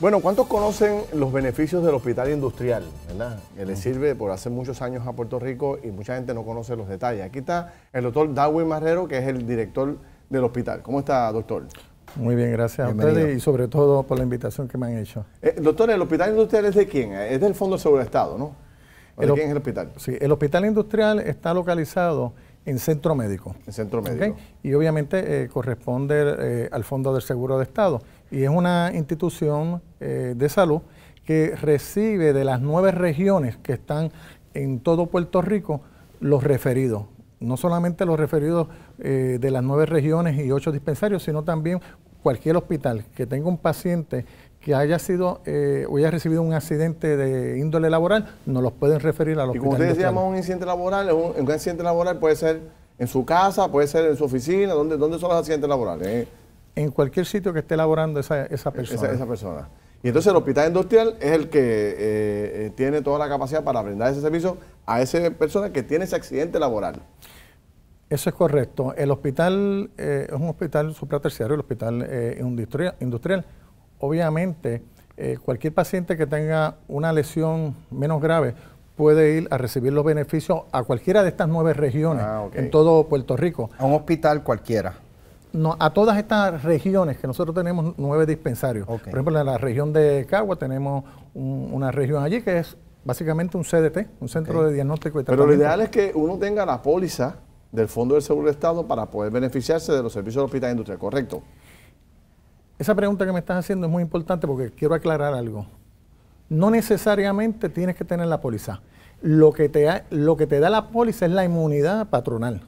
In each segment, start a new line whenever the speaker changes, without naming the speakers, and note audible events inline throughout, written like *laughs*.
Bueno, ¿cuántos conocen los beneficios del hospital industrial? ¿verdad? Que le sirve por hace muchos años a Puerto Rico y mucha gente no conoce los detalles. Aquí está el doctor Darwin Marrero, que es el director del hospital. ¿Cómo está, doctor?
Muy bien, gracias y sobre todo por la invitación que me han hecho.
Eh, doctor, ¿el hospital industrial es de quién? Eh, es del Fondo de Seguro Estado, ¿no? ¿De quién es el
hospital? Sí, el hospital industrial está localizado en centro médico. En centro médico. Y obviamente eh, corresponde eh, al Fondo del Seguro de Estado. Y es una institución eh, de salud que recibe de las nueve regiones que están en todo Puerto Rico los referidos. No solamente los referidos de las nueve regiones y ocho dispensarios, sino también cualquier hospital que tenga un paciente que haya sido eh, o haya recibido un accidente de índole laboral, nos los pueden referir al hospital. Y como ustedes llaman
un incidente laboral, un, accidente laboral puede ser en su casa, puede ser en su oficina, ¿dónde, dónde son los accidentes laborales? Eh, en cualquier sitio que esté laborando esa, esa persona. Esa, persona. Y entonces el hospital industrial es el que eh, eh, tiene toda la capacidad para brindar ese servicio a esa persona que tiene ese accidente laboral.
Eso es correcto. El hospital eh, es un hospital supraterciario, el hospital eh, industrial, industrial. Obviamente, eh, cualquier paciente que tenga una lesión menos grave puede ir a recibir los beneficios a cualquiera de estas nueve regiones ah, en todo Puerto Rico. A un hospital cualquiera. No, a todas estas regiones que nosotros tenemos nueve dispensarios. Por ejemplo, en la región de Cagua tenemos una región allí que es básicamente un CDT, un centro de diagnóstico y tratamiento. Pero lo ideal
es que uno tenga la póliza del Fondo del Seguro del Estado para poder beneficiarse de los servicios del Hospital Industrial, ¿correcto?
Esa pregunta que me estás haciendo es muy importante porque quiero aclarar algo. No necesariamente tienes que tener la póliza. Lo que te, lo que te da la póliza es la inmunidad patronal.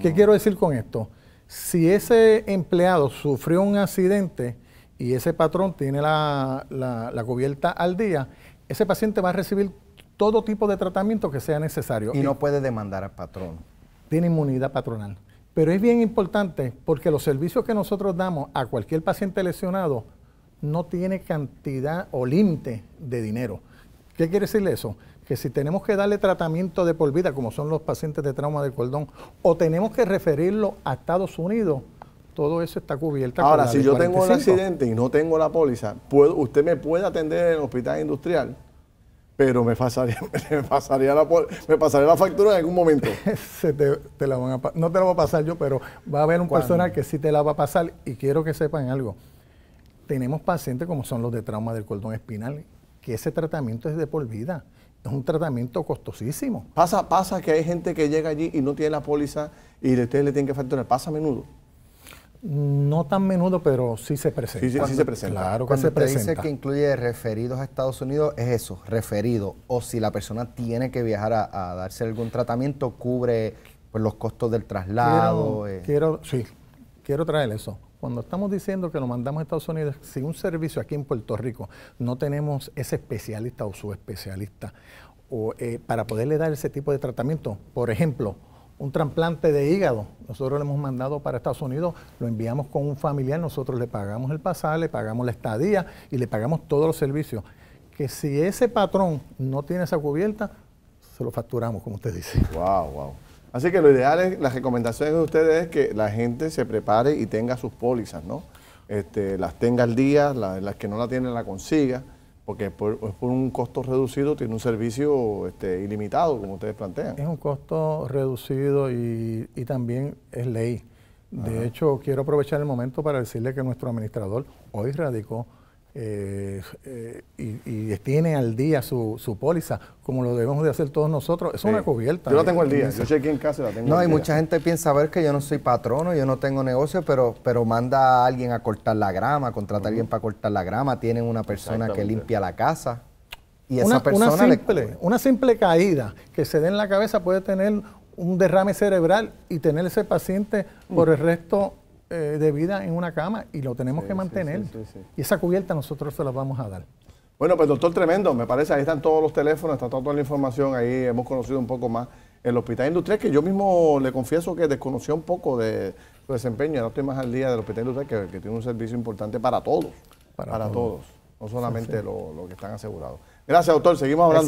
¿Qué ah. quiero decir con esto? Si ese empleado sufrió un accidente y ese patrón tiene la, la cubierta al día, ese paciente va a recibir todo tipo de tratamiento que sea necesario. Y no puede demandar al patrón tiene inmunidad patronal. Pero es bien importante porque los servicios que nosotros damos a cualquier paciente lesionado no tiene cantidad o límite de dinero. ¿Qué quiere decir eso? Que si tenemos que darle tratamiento de por vida, como son los pacientes de trauma de cordón, o tenemos que referirlo a Estados Unidos, todo eso está cubierto. Ahora, si yo tengo un accidente
y no tengo la póliza, ¿usted me puede atender en el hospital industrial? pero me pasaría, *laughs* pasaría, la, me la factura en algún momento. *laughs* no te la
voy a pasar yo, pero va a haber un personal que sí te la va a pasar y quiero que sepan algo. Tenemos pacientes como son los de trauma del cordón espinal, que ese tratamiento es de por vida.
Es un tratamiento costosísimo. Pasa, pasa que hay gente que llega allí y no tiene la póliza y ustedes le tienen que facturar. Pasa a menudo.
No tan menudo, pero sí se presenta. Sí, sí, se presenta. Claro, cuando se dice que incluye referidos a Estados Unidos, es eso, referido. O si la persona tiene que viajar a, darse algún tratamiento, cubre pues, los costos del
traslado. Eh.
Quiero, sí, quiero traer eso. Cuando estamos diciendo que lo mandamos a Estados Unidos, si un servicio aquí en Puerto Rico no tenemos ese especialista o subespecialista o, eh, para poderle dar ese tipo de tratamiento, por ejemplo, un trasplante de hígado. Nosotros lo hemos mandado para Estados Unidos, lo enviamos con un familiar, nosotros le pagamos el pasaje, le pagamos la estadía y le pagamos todos los servicios. Que si ese patrón no tiene esa cubierta, se lo facturamos, como usted dice.
Wow, wow. Así que lo ideal es, las recomendaciones de ustedes es que la gente se prepare y tenga sus pólizas, ¿no? Este, las tenga al día, las que no la tienen la consiga porque es por un costo reducido tiene un servicio este, ilimitado, como ustedes plantean. Es
un costo reducido y, también es ley. De hecho, quiero aprovechar el momento para decirle que nuestro administrador hoy radicó eh, eh, y, tiene al día su, su, póliza, como lo debemos de hacer todos nosotros, es una cubierta. Yo la tengo al día, yo chequeé
en casa la tengo No, y mucha
gente piensa, ver, que yo no soy patrono, yo no tengo negocio, pero, pero manda a alguien a cortar la grama, contrata a alguien para cortar la grama, tienen una persona que limpia la casa. Y una, persona una simple, una simple caída que se dé en la cabeza puede tener un derrame cerebral y tener ese paciente por el resto eh, de vida en una cama y lo tenemos que mantener. y esa cubierta nosotros se la vamos a dar.
Bueno, pues doctor, tremendo, me parece, ahí están todos los teléfonos, está toda la información, ahí hemos conocido un poco más el Hospital Industrial, que yo mismo le confieso que desconoció un poco de su desempeño, no estoy más al día del Hospital Industrial, que, tiene un servicio importante para todos, para, todos. no solamente lo, lo que están asegurados. Gracias, doctor, seguimos hablando.